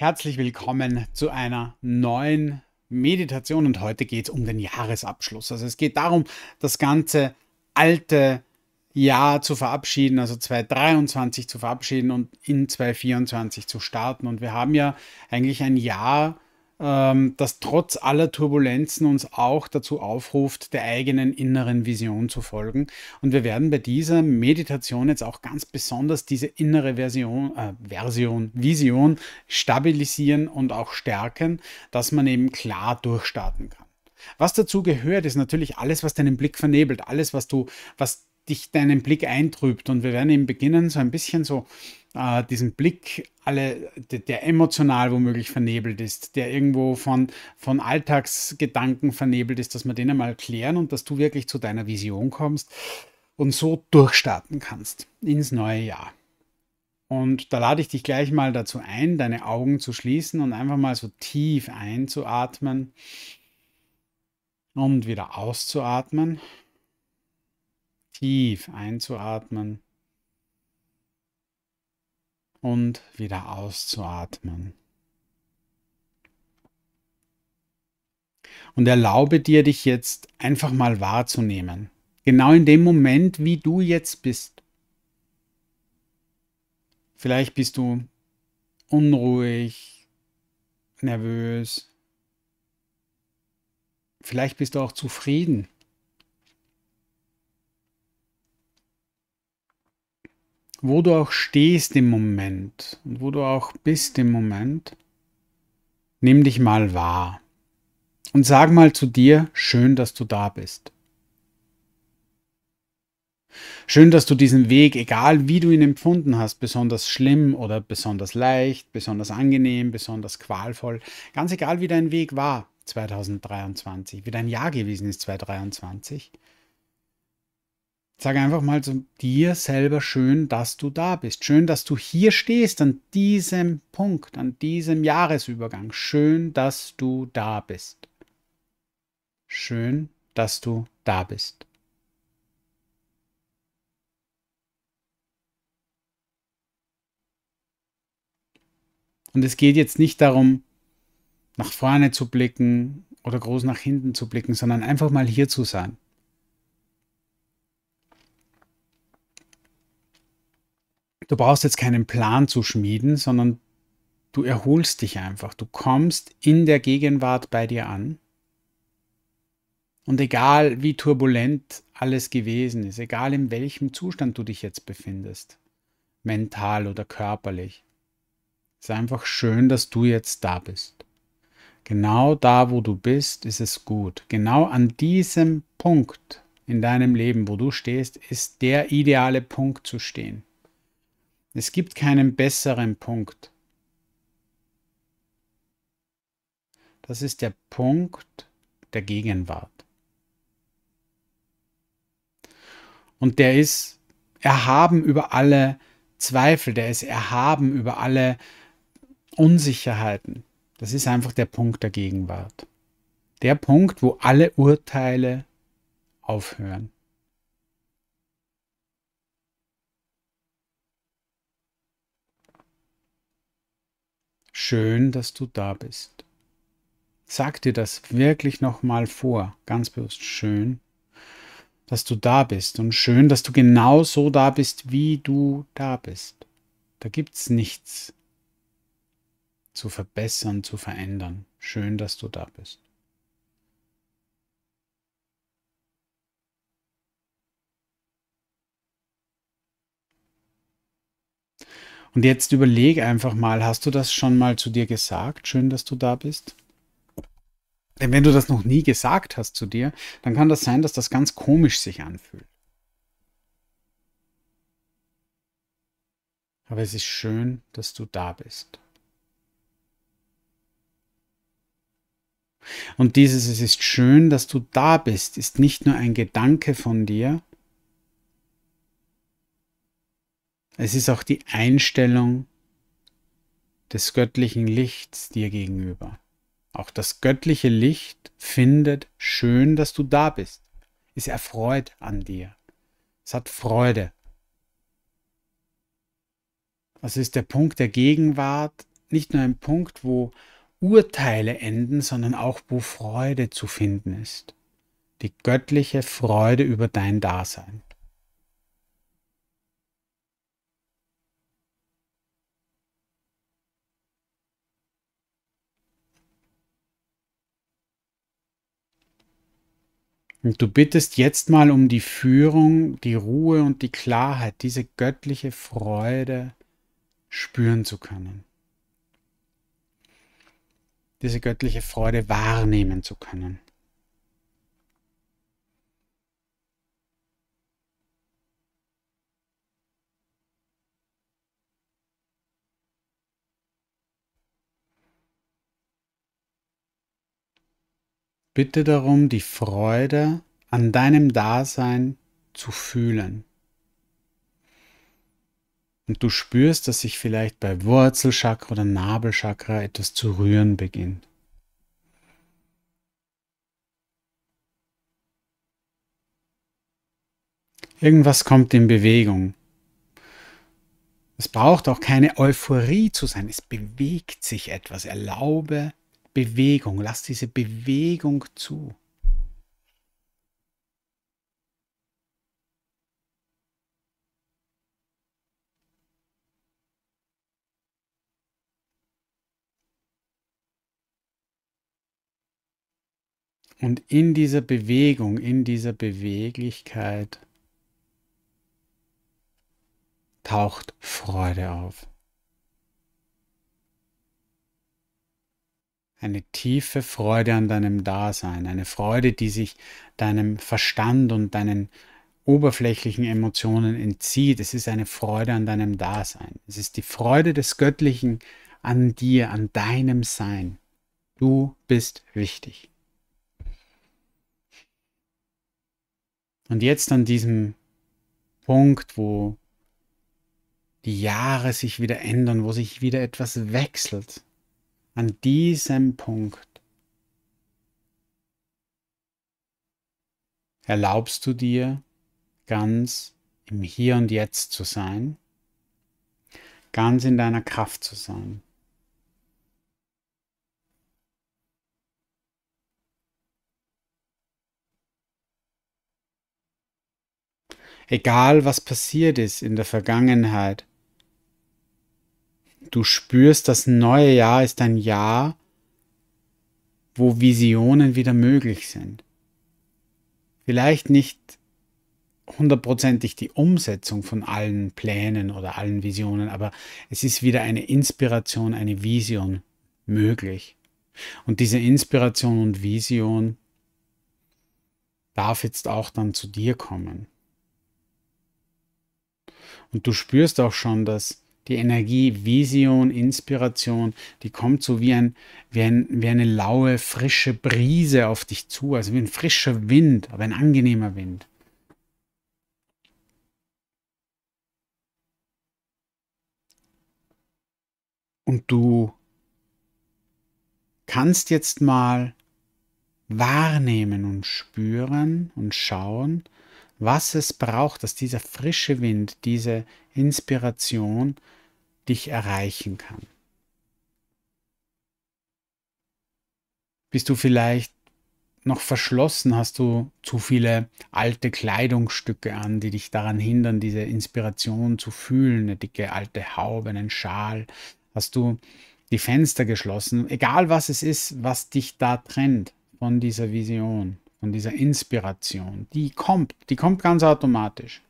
Herzlich willkommen zu einer neuen Meditation und heute geht es um den Jahresabschluss. Also es geht darum, das ganze alte Jahr zu verabschieden, also 2023 zu verabschieden und in 2024 zu starten. Und wir haben ja eigentlich ein Jahr ähm, das trotz aller Turbulenzen uns auch dazu aufruft, der eigenen inneren Vision zu folgen. Und wir werden bei dieser Meditation jetzt auch ganz besonders diese innere Version, äh, Version, Vision stabilisieren und auch stärken, dass man eben klar durchstarten kann. Was dazu gehört, ist natürlich alles, was deinen Blick vernebelt, alles, was du, was dich deinen Blick eintrübt. Und wir werden eben beginnen, so ein bisschen so äh, diesen Blick alle, der, der emotional womöglich vernebelt ist, der irgendwo von, von Alltagsgedanken vernebelt ist, dass wir den einmal klären und dass du wirklich zu deiner Vision kommst und so durchstarten kannst ins neue Jahr. Und da lade ich dich gleich mal dazu ein, deine Augen zu schließen und einfach mal so tief einzuatmen und wieder auszuatmen. Tief einzuatmen und wieder auszuatmen. Und erlaube dir, dich jetzt einfach mal wahrzunehmen. Genau in dem Moment, wie du jetzt bist. Vielleicht bist du unruhig, nervös. Vielleicht bist du auch zufrieden wo du auch stehst im Moment und wo du auch bist im Moment, nimm dich mal wahr und sag mal zu dir, schön, dass du da bist. Schön, dass du diesen Weg, egal wie du ihn empfunden hast, besonders schlimm oder besonders leicht, besonders angenehm, besonders qualvoll, ganz egal wie dein Weg war 2023, wie dein Jahr gewesen ist 2023, sag einfach mal zu dir selber schön, dass du da bist. Schön, dass du hier stehst an diesem Punkt, an diesem Jahresübergang. Schön, dass du da bist. Schön, dass du da bist. Und es geht jetzt nicht darum, nach vorne zu blicken oder groß nach hinten zu blicken, sondern einfach mal hier zu sein. du brauchst jetzt keinen Plan zu schmieden, sondern du erholst dich einfach. Du kommst in der Gegenwart bei dir an. Und egal wie turbulent alles gewesen ist, egal in welchem Zustand du dich jetzt befindest, mental oder körperlich, ist einfach schön, dass du jetzt da bist. Genau da, wo du bist, ist es gut. Genau an diesem Punkt in deinem Leben, wo du stehst, ist der ideale Punkt zu stehen. Es gibt keinen besseren Punkt. Das ist der Punkt der Gegenwart. Und der ist erhaben über alle Zweifel, der ist erhaben über alle Unsicherheiten. Das ist einfach der Punkt der Gegenwart. Der Punkt, wo alle Urteile aufhören. schön, dass du da bist. Sag dir das wirklich nochmal vor, ganz bewusst schön, dass du da bist und schön, dass du genau so da bist, wie du da bist. Da gibt es nichts zu verbessern, zu verändern. Schön, dass du da bist. Und jetzt überleg einfach mal, hast du das schon mal zu dir gesagt? Schön, dass du da bist. Denn wenn du das noch nie gesagt hast zu dir, dann kann das sein, dass das ganz komisch sich anfühlt. Aber es ist schön, dass du da bist. Und dieses Es ist schön, dass du da bist, ist nicht nur ein Gedanke von dir, Es ist auch die Einstellung des göttlichen Lichts dir gegenüber. Auch das göttliche Licht findet schön, dass du da bist. Es erfreut an dir. Es hat Freude. Also ist der Punkt der Gegenwart nicht nur ein Punkt, wo Urteile enden, sondern auch, wo Freude zu finden ist. Die göttliche Freude über dein Dasein. Und du bittest jetzt mal um die Führung, die Ruhe und die Klarheit, diese göttliche Freude spüren zu können. Diese göttliche Freude wahrnehmen zu können. bitte darum, die Freude an deinem Dasein zu fühlen. Und du spürst, dass sich vielleicht bei Wurzelchakra oder Nabelchakra etwas zu rühren beginnt. Irgendwas kommt in Bewegung. Es braucht auch keine Euphorie zu sein. Es bewegt sich etwas. Erlaube Bewegung, lass diese Bewegung zu. Und in dieser Bewegung, in dieser Beweglichkeit taucht Freude auf. eine tiefe Freude an deinem Dasein, eine Freude, die sich deinem Verstand und deinen oberflächlichen Emotionen entzieht. Es ist eine Freude an deinem Dasein. Es ist die Freude des Göttlichen an dir, an deinem Sein. Du bist wichtig. Und jetzt an diesem Punkt, wo die Jahre sich wieder ändern, wo sich wieder etwas wechselt, an diesem Punkt erlaubst du dir ganz im Hier und Jetzt zu sein, ganz in deiner Kraft zu sein. Egal was passiert ist in der Vergangenheit, Du spürst, das neue Jahr ist ein Jahr, wo Visionen wieder möglich sind. Vielleicht nicht hundertprozentig die Umsetzung von allen Plänen oder allen Visionen, aber es ist wieder eine Inspiration, eine Vision möglich. Und diese Inspiration und Vision darf jetzt auch dann zu dir kommen. Und du spürst auch schon, dass die Energie, Vision, Inspiration, die kommt so wie, ein, wie, ein, wie eine laue, frische Brise auf dich zu, also wie ein frischer Wind, aber ein angenehmer Wind. Und du kannst jetzt mal wahrnehmen und spüren und schauen, was es braucht, dass dieser frische Wind, diese Inspiration dich erreichen kann. Bist du vielleicht noch verschlossen? Hast du zu viele alte Kleidungsstücke an, die dich daran hindern, diese Inspiration zu fühlen? Eine dicke alte Haube, einen Schal? Hast du die Fenster geschlossen? Egal was es ist, was dich da trennt von dieser Vision, von dieser Inspiration, die kommt, die kommt ganz automatisch.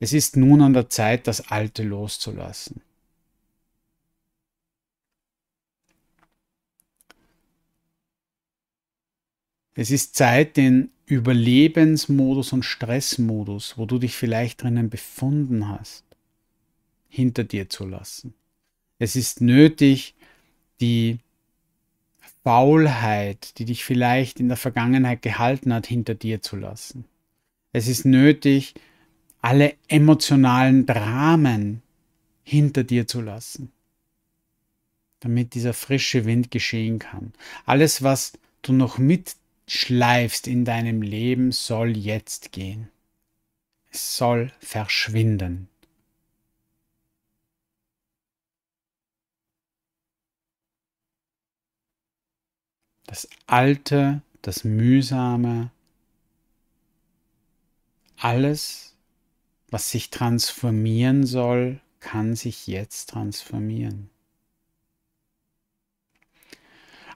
Es ist nun an der Zeit, das Alte loszulassen. Es ist Zeit, den Überlebensmodus und Stressmodus, wo du dich vielleicht drinnen befunden hast, hinter dir zu lassen. Es ist nötig, die Faulheit, die dich vielleicht in der Vergangenheit gehalten hat, hinter dir zu lassen. Es ist nötig, alle emotionalen Dramen hinter dir zu lassen, damit dieser frische Wind geschehen kann. Alles, was du noch mitschleifst in deinem Leben, soll jetzt gehen. Es soll verschwinden. Das Alte, das Mühsame, alles, was sich transformieren soll, kann sich jetzt transformieren.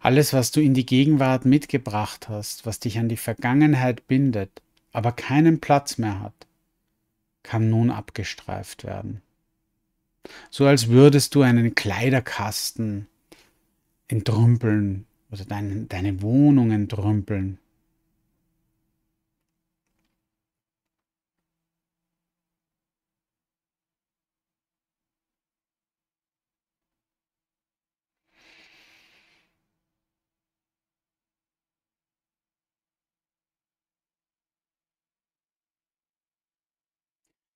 Alles, was du in die Gegenwart mitgebracht hast, was dich an die Vergangenheit bindet, aber keinen Platz mehr hat, kann nun abgestreift werden. So als würdest du einen Kleiderkasten entrümpeln oder dein, deine Wohnung entrümpeln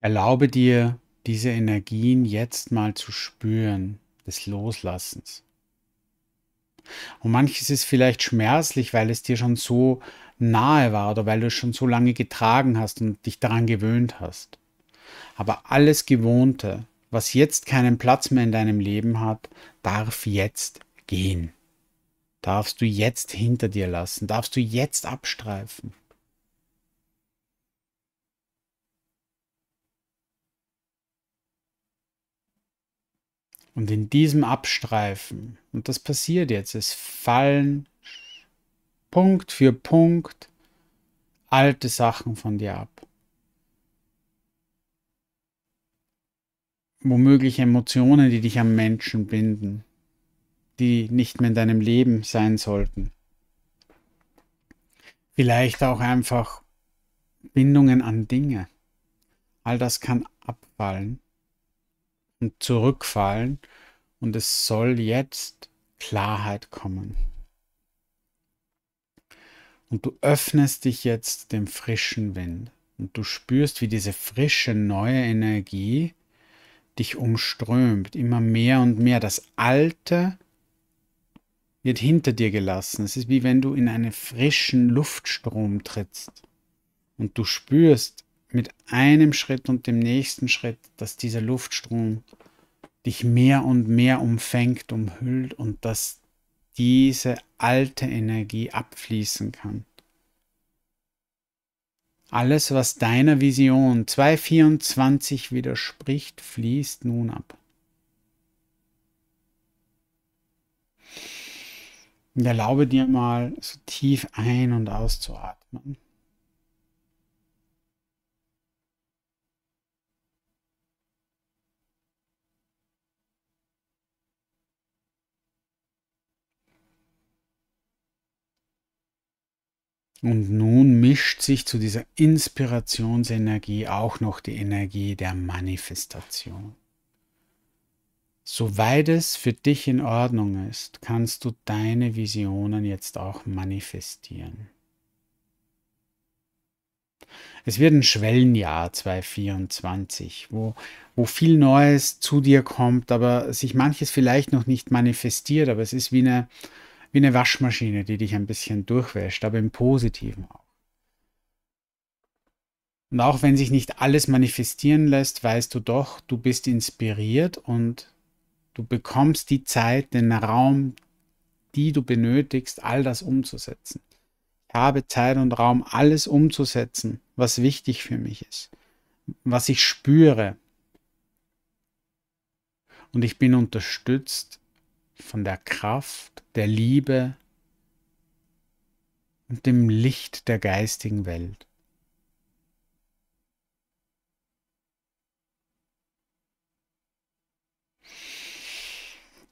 Erlaube dir, diese Energien jetzt mal zu spüren, des Loslassens. Und manches ist vielleicht schmerzlich, weil es dir schon so nahe war oder weil du es schon so lange getragen hast und dich daran gewöhnt hast. Aber alles Gewohnte, was jetzt keinen Platz mehr in deinem Leben hat, darf jetzt gehen. Darfst du jetzt hinter dir lassen, darfst du jetzt abstreifen. Und in diesem Abstreifen, und das passiert jetzt, es fallen Punkt für Punkt alte Sachen von dir ab. Womöglich Emotionen, die dich am Menschen binden, die nicht mehr in deinem Leben sein sollten. Vielleicht auch einfach Bindungen an Dinge. All das kann abfallen und zurückfallen. Und es soll jetzt Klarheit kommen. Und du öffnest dich jetzt dem frischen Wind. Und du spürst, wie diese frische neue Energie dich umströmt, immer mehr und mehr. Das Alte wird hinter dir gelassen. Es ist wie wenn du in einen frischen Luftstrom trittst und du spürst, mit einem Schritt und dem nächsten Schritt, dass dieser Luftstrom dich mehr und mehr umfängt, umhüllt und dass diese alte Energie abfließen kann. Alles, was deiner Vision 224 widerspricht, fließt nun ab. Und erlaube dir mal so tief ein- und auszuatmen. Und nun mischt sich zu dieser Inspirationsenergie auch noch die Energie der Manifestation. Soweit es für dich in Ordnung ist, kannst du deine Visionen jetzt auch manifestieren. Es wird ein Schwellenjahr 2024, wo, wo viel Neues zu dir kommt, aber sich manches vielleicht noch nicht manifestiert, aber es ist wie eine, wie eine Waschmaschine, die dich ein bisschen durchwäscht, aber im Positiven auch. Und auch wenn sich nicht alles manifestieren lässt, weißt du doch, du bist inspiriert und du bekommst die Zeit, den Raum, die du benötigst, all das umzusetzen. Ich habe Zeit und Raum, alles umzusetzen, was wichtig für mich ist, was ich spüre. Und ich bin unterstützt von der Kraft, der Liebe und dem Licht der geistigen Welt.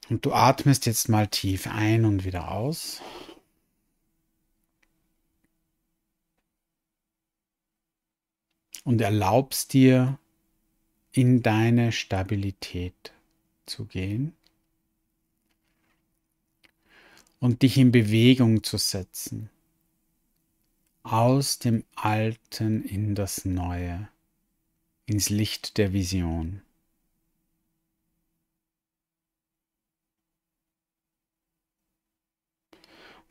Und du atmest jetzt mal tief ein und wieder aus. Und erlaubst dir, in deine Stabilität zu gehen und dich in Bewegung zu setzen. Aus dem Alten in das Neue, ins Licht der Vision.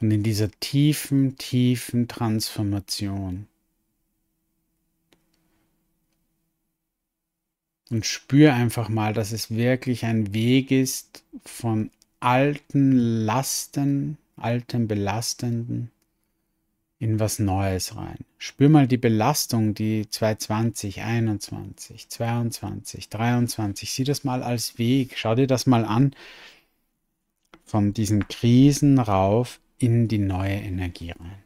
Und in dieser tiefen, tiefen Transformation. Und spür einfach mal, dass es wirklich ein Weg ist von alten Lasten, alten Belastenden in was Neues rein. Spür mal die Belastung, die 2020, 21, 22, 23. Sieh das mal als Weg. Schau dir das mal an. Von diesen Krisen rauf in die neue Energie rein.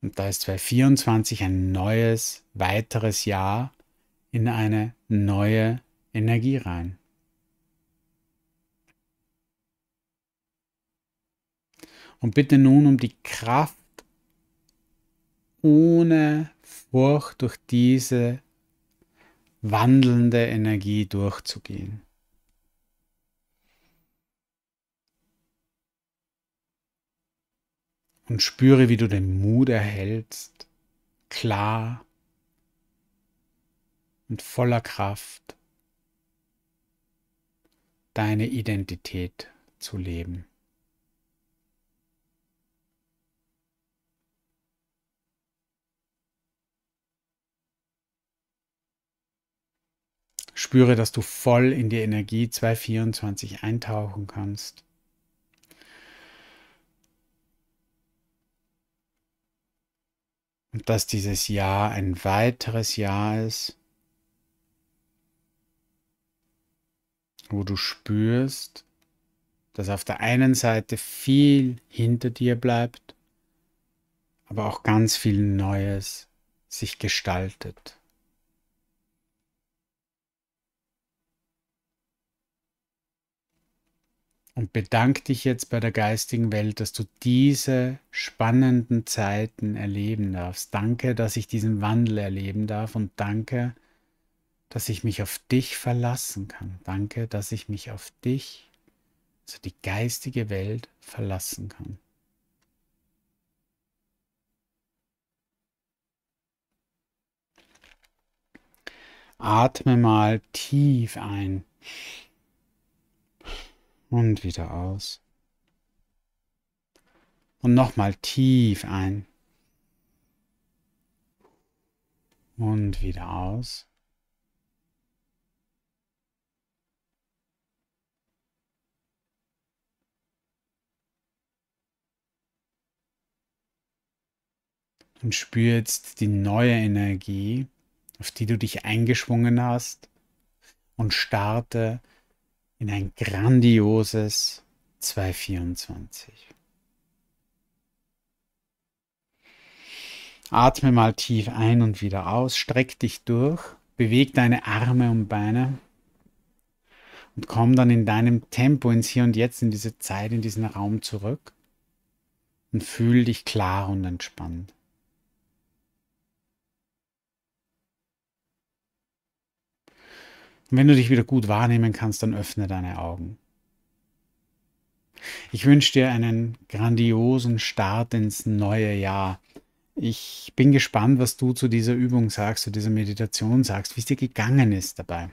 Und da ist 2024 ein neues, weiteres Jahr in eine neue Energie rein. Und bitte nun um die Kraft, ohne Furcht durch diese wandelnde Energie durchzugehen. Und spüre, wie du den Mut erhältst, klar und voller Kraft deine Identität zu leben. Spüre, dass du voll in die Energie 224 eintauchen kannst. Und dass dieses Jahr ein weiteres Jahr ist, wo du spürst, dass auf der einen Seite viel hinter dir bleibt, aber auch ganz viel Neues sich gestaltet. und bedank dich jetzt bei der geistigen Welt, dass du diese spannenden Zeiten erleben darfst. Danke, dass ich diesen Wandel erleben darf und danke, dass ich mich auf dich verlassen kann. Danke, dass ich mich auf dich, also die geistige Welt, verlassen kann. Atme mal tief ein. Und wieder aus. Und nochmal tief ein. Und wieder aus. Und spür jetzt die neue Energie, auf die du dich eingeschwungen hast. Und starte in ein grandioses 224. Atme mal tief ein und wieder aus, streck dich durch, beweg deine Arme und Beine und komm dann in deinem Tempo ins Hier und Jetzt, in diese Zeit, in diesen Raum zurück und fühl dich klar und entspannt. Und wenn du dich wieder gut wahrnehmen kannst, dann öffne deine Augen. Ich wünsche dir einen grandiosen Start ins neue Jahr. Ich bin gespannt, was du zu dieser Übung sagst, zu dieser Meditation sagst, wie es dir gegangen ist dabei.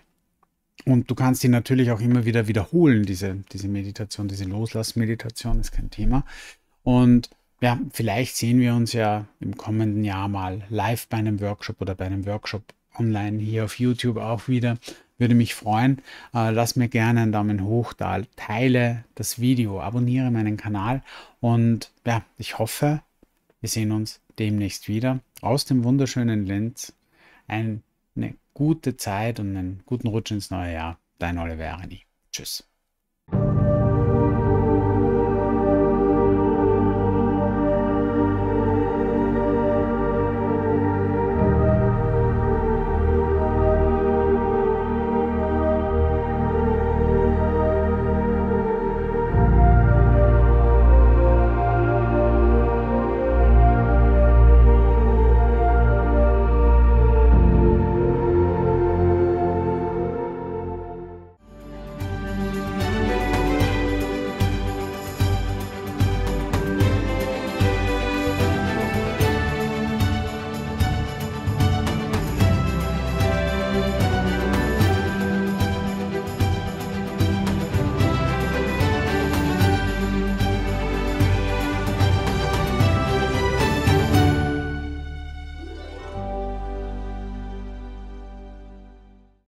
Und du kannst die natürlich auch immer wieder wiederholen, diese, diese Meditation, diese Loslassmeditation ist kein Thema. Und ja, vielleicht sehen wir uns ja im kommenden Jahr mal live bei einem Workshop oder bei einem Workshop online hier auf YouTube auch wieder. Würde mich freuen. Äh, lass mir gerne einen Daumen hoch da, teile das Video, abonniere meinen Kanal und ja, ich hoffe, wir sehen uns demnächst wieder aus dem wunderschönen Linz. Eine gute Zeit und einen guten Rutsch ins neue Jahr. Dein Oliver Arini. Tschüss.